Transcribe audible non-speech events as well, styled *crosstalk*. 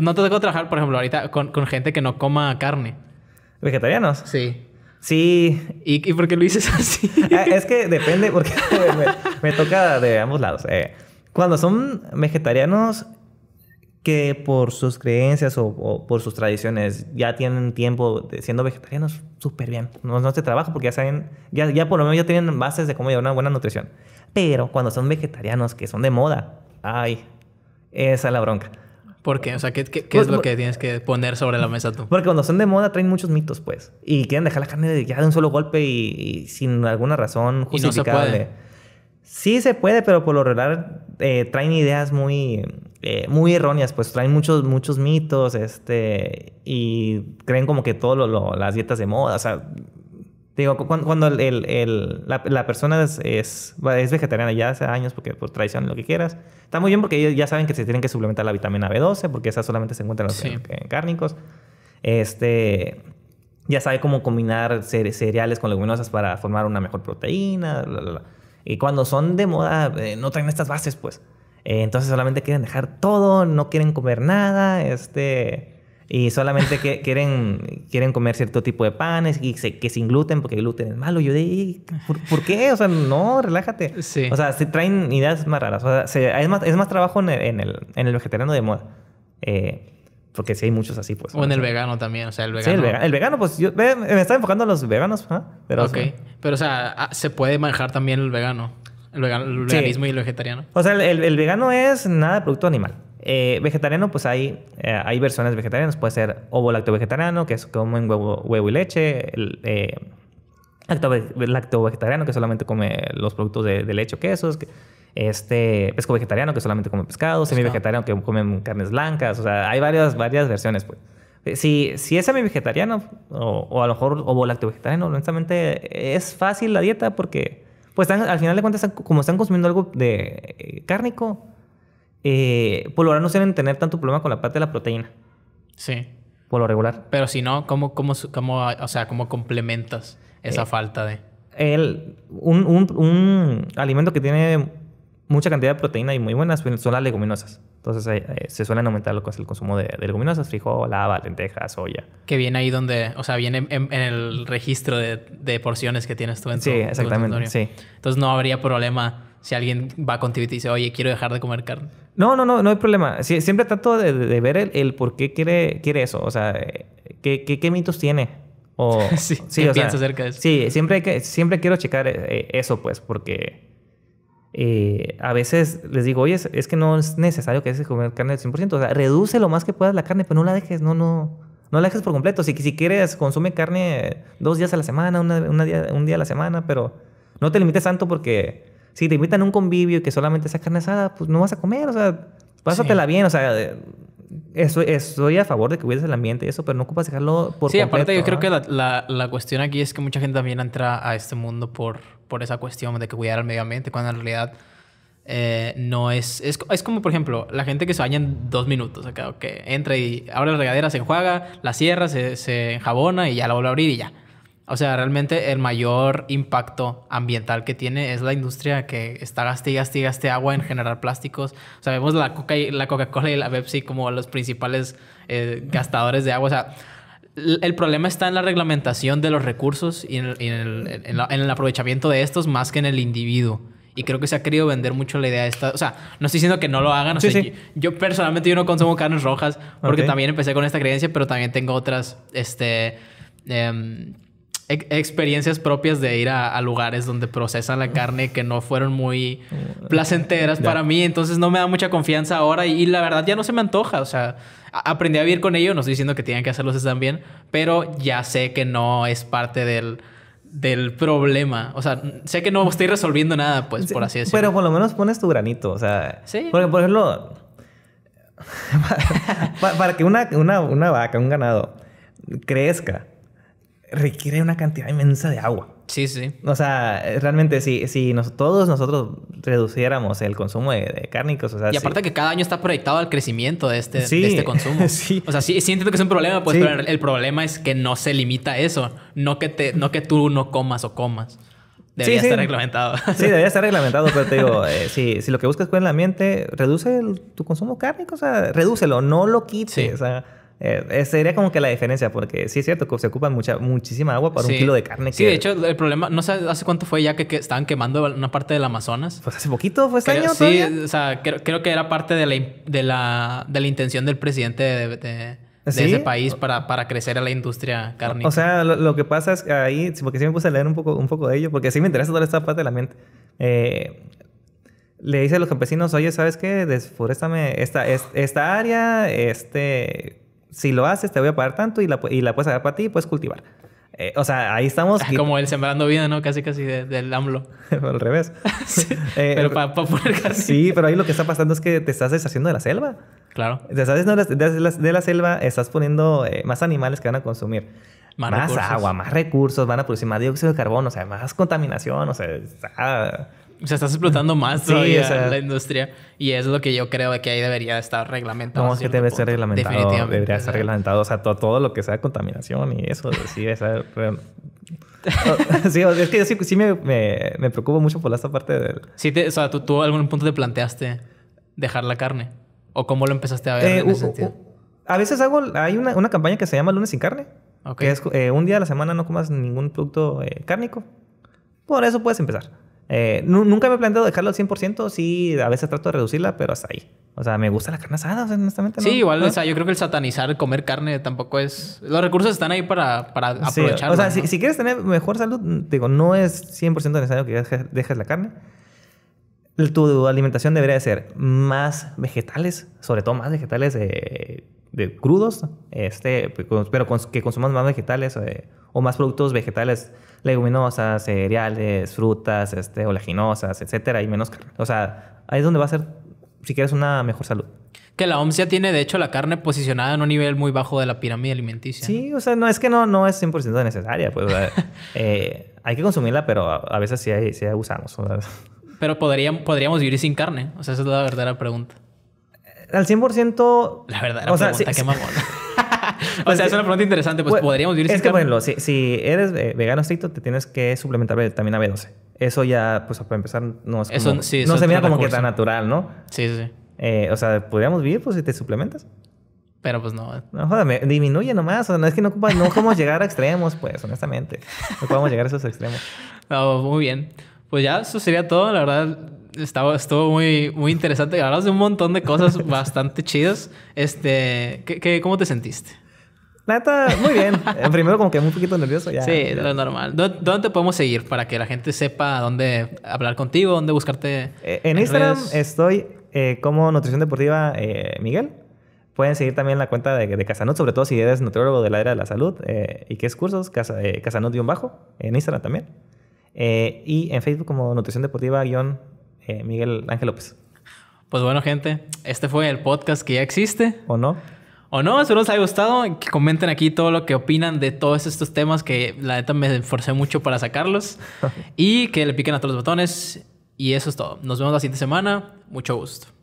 ¿No te tocó trabajar, por ejemplo, ahorita con, con gente que no coma carne? ¿Vegetarianos? Sí. Sí. ¿Y, ¿Y, por qué lo dices así? Ah, es que depende, porque *laughs* pues, me, toca de ambos lados. Eh, cuando son vegetarianos que por sus creencias o, por sus tradiciones ya tienen tiempo siendo vegetarianos, súper bien. No, no se trabaja porque ya saben, ya, ya por lo menos ya tienen bases de cómo llevar una buena nutrición. Pero cuando son vegetarianos que son de moda, ay, esa es la bronca. ¿Por qué? O sea, ¿qué, es lo que tienes que poner sobre la mesa tú? Porque cuando son de moda traen muchos mitos, pues. Y quieren dejar la carne ya de un solo golpe y, sin alguna razón justificable. Sí se puede, pero por lo regular eh, traen ideas muy, eh, muy erróneas, pues traen muchos, muchos mitos, este, y creen como que todas las dietas de moda, o sea, Digo, cuando, el, el, la, persona es, es, vegetariana ya hace años, porque por pues, traición, lo que quieras, está muy bien porque ya saben que se tienen que suplementar la vitamina B12, porque esa solamente se encuentra en los cárnicos. Este, ya sabe cómo combinar cereales con leguminosas para formar una mejor proteína. Y cuando son de moda, eh, no traen estas bases, pues. Eh, entonces solamente quieren dejar todo, no quieren comer nada. Este y solamente *laughs* quieren, quieren comer cierto tipo de panes y que sin gluten porque gluten es malo. Yo digo ¿por, qué? O sea, no, relájate. O sea, se traen ideas más raras. O sea, es, más, es más trabajo en el, en el, vegetariano de moda. Eh, porque si hay muchos así, pues. O en el vegano también, o sea, el vegano. Sí, el vegano, pues yo me, estaba enfocando a los veganos, Pero, ¿ah? ok, pero o sea, ah, se puede manejar también el vegano. El, veganismo y el vegetariano. O sea, el, el, vegano es nada de producto animal. Eh, vegetariano, pues hay, eh, hay versiones vegetarianas. Puede ser ovo lacto vegetariano, que es comen huevo, huevo y leche. Eh, lacto, vegetariano, que solamente come los productos de, leche o quesos. este, pesco vegetariano, que solamente come pescado. Semi vegetariano, que comen carnes blancas. O sea, hay varias, varias versiones, pues. Si, si es semi vegetariano o, a lo mejor ovo lacto vegetariano, honestamente es fácil la dieta porque, pues, al final de cuentas, como están consumiendo algo de cárnico eh, por lo regular no suelen tener tanto problema con la parte de la proteína. Sí. Por lo regular. Pero si no, ¿cómo, cómo, cómo o sea, cómo complementas esa eh, falta de...? El, un, alimento que tiene mucha cantidad de proteína y muy buenas pues, son las leguminosas. Entonces eh, eh, se suelen aumentar lo que es el consumo de, leguminosas, frijol, lava, lentejas, soya. Que viene ahí donde, o sea, viene en, el registro de, porciones que tienes tú en sí, Sí, exactamente, sí. Entonces no habría problema si alguien va contigo y te dice, oye, quiero dejar de comer carne. No, no, no, no hay problema. siempre trato de, ver el, por qué quiere, quiere eso. O sea, ¿qué, mitos tiene? O, *laughs* sí, piensa de eso? Sí, siempre, que, siempre quiero checar eh, eh, eso, pues, porque eh, a veces les digo, oye, es, que no es necesario que dejes comer carne del 100%. O sea, reduce lo más que puedas la carne, pero no la dejes, no, no. No la dejes por completo. Si, si quieres, consume carne dos días a la semana, un día a la semana, pero no te limites tanto porque si te invitan a un convivio y que solamente seas carne asada, pues no vas a comer, o sea, pásatela bien, o sea, eh, estoy, a favor de que cuides el ambiente y eso, pero no ocupas dejarlo por Sí, aparte yo creo que la, la, cuestión aquí es que mucha gente también entra a este mundo por, por esa cuestión de que cuidar el medio ambiente, cuando en realidad... Eh, no es, es, como, por ejemplo, la gente que se baña en dos minutos. sea, que entra y abre la regadera, se enjuaga, la cierra, se, se enjabona y ya la vuelve a abrir y ya. O sea, realmente el mayor impacto ambiental que tiene es la industria que está gaste y gaste y gaste agua en generar plásticos. O sea, vemos la, Coca la Coca-Cola y la Pepsi como los principales eh, gastadores de agua. O sea, el problema está en la reglamentación de los recursos y en el, en, el, aprovechamiento de estos más que en el individuo. Y creo que se ha querido vender mucho la idea de esta. O sea, no estoy diciendo que no lo hagan. Yo, personalmente yo no consumo carnes rojas porque también empecé con esta creencia, pero también tengo otras este, em, experiencias propias de ir a, lugares donde procesan la carne que no fueron muy mm. placenteras para mí, entonces no me da mucha confianza ahora y, la verdad ya no se me antoja, o sea, aprendí a vivir con ello, no estoy diciendo que tengan que hacerlos están bien, pero ya sé que no es parte del del problema. O sea, sé que no estoy resolviendo nada, pues, por así decirlo. Pero por lo menos pones tu granito, o sea... Sí. Porque, por ejemplo, *laughs* para, que una, una vaca, un ganado, crezca, requiere una cantidad inmensa de agua. Sí, sí. O sea, realmente si, si todos nosotros reduciéramos el consumo de, cárnicos, sea... Y aparte que cada año está proyectado al crecimiento de este, este consumo. *laughs* sí. O sea, sí, que es un problema, pues, pero el problema es que no se limita a eso. No que, te, no que tú no comas o comas. Debería estar reglamentado. *laughs* Sí, debería estar reglamentado, pero te digo, *laughs* eh, si, lo que buscas con el ambiente, reduce tu consumo cárnico, o sea, redúcelo, no lo quites. Sí. O sea, eh, eh, sería como que la diferencia, porque sí es cierto que se ocupa mucha, muchísima agua para un kilo de carne. Sí, de hecho, el problema, no sé hace cuánto fue ya que, estaban quemando una parte del Amazonas. Pues hace poquito, fue este creo, año. Sí, o sea, creo, que era parte de la, intención del presidente de, ese país para, crecer a la industria cárnica. O sea, lo, que pasa es que ahí, porque sí me puse a leer un poco, un poco de ello, porque sí me interesa toda esta parte de la mente. Eh, le dice a los campesinos, oye, ¿sabes qué? Desforéstame esta, esta área, este si lo haces, te voy a pagar tanto y la, puedes dar para ti y puedes cultivar. Eh, o sea, ahí estamos. Ah, como el sembrando vida, ¿no? Casi, casi del AMLO. *laughs* Al revés. *laughs* sí, eh, pero eh, para poner *laughs* casi. Sí, pero ahí lo que está pasando es que te estás deshaciendo de la selva. Claro. Te estás deshaciendo de la, selva, estás poniendo más animales que van a consumir. Más, agua, más recursos, van a producir más dióxido de carbono, o sea, más contaminación, o sea, o sea, estás explotando *laughs* más la industria. Y es lo que yo creo que ahí debería estar reglamentado. No, es que debe ser reglamentado. Definitivamente. Debería estar reglamentado. O sea, todo, todo lo que sea contaminación y eso, sí, *laughs* *laughs* es que yo sí, me, me, preocupo mucho por esta parte del... Sí, o sea, ¿tú, ¿tú, algún punto te planteaste dejar la carne? ¿O cómo lo empezaste a ver eh, en ese sentido? a veces hago... Hay una, una, campaña que se llama Lunes sin carne. Que es eh, un día a la semana no comas ningún producto eh, cárnico. Por eso puedes empezar. Eh, nunca me he planteado dejarlo al 100%, sí, a veces trato de reducirla, pero hasta ahí. O sea, me gusta la carne asada, honestamente. Sí, igual, o sea, yo creo que el satanizar comer carne tampoco es... Los recursos están ahí para, para O sea, si, quieres tener mejor salud, digo, no es 100% necesario que dejes, la carne. Tu alimentación debería ser más vegetales, sobre todo más vegetales de crudos, este, pues, pero que consumas más vegetales eh, o más productos vegetales leguminosas, cereales, frutas, este, oleaginosas, etcétera, y menos carne. O sea, ahí es donde va a ser, si quieres, una mejor salud. Que la OMS ya tiene, de hecho, la carne posicionada en un nivel muy bajo de la pirámide alimenticia. Sí, o sea, no es que no, no es 100% necesaria. Pues, *laughs* eh, hay que consumirla, pero a, veces sí, hay, usamos Pero podríamos, podríamos vivir sin carne. O sea, esa es la verdadera pregunta. Al 100%... La verdadera pregunta, qué mamón. *laughs* o pues sea, es una pregunta interesante. Pues, ¿podríamos vivir Es que, carne? si, eres eh, vegano estricto, te tienes que suplementar también a B12. Eso ya, pues, para empezar, no es como... no se mira como que tan natural, ¿no? Sí, sí, eh, o sea, ¿podríamos vivir, pues, si te suplementas? Pero pues no. No, joder, disminuye nomás. O sea, no es que no, podemos llegar a extremos, pues, honestamente. No podemos llegar a esos extremos. *laughs* No, muy bien. Pues ya eso sería todo. La verdad, estaba, estuvo muy, muy interesante. Hablamos de un montón de cosas *laughs* bastante chidas. Este, cómo te sentiste? La neta, muy bien. Eh, primero como que un poquito nervioso Sí, lo normal. ¿Dónde te podemos seguir para que la gente sepa dónde hablar contigo, dónde buscarte? Eh, en, Instagram estoy eh, como Nutrición Deportiva Miguel. Pueden seguir también la cuenta de, de sobre todo si eres nutriólogo de la era de la salud y que es cursos, casa, bajo en Instagram también. y en Facebook como Nutrición Deportiva-Miguel Ángel López. Pues bueno, gente, este fue el podcast que ya existe. ¿O no? o no. Espero les haya gustado. Que comenten aquí todo lo que opinan de todos estos temas que la neta me esforcé mucho para sacarlos. *laughs* y que le piquen a todos los botones. Y eso es todo. Nos vemos la siguiente semana. Mucho gusto.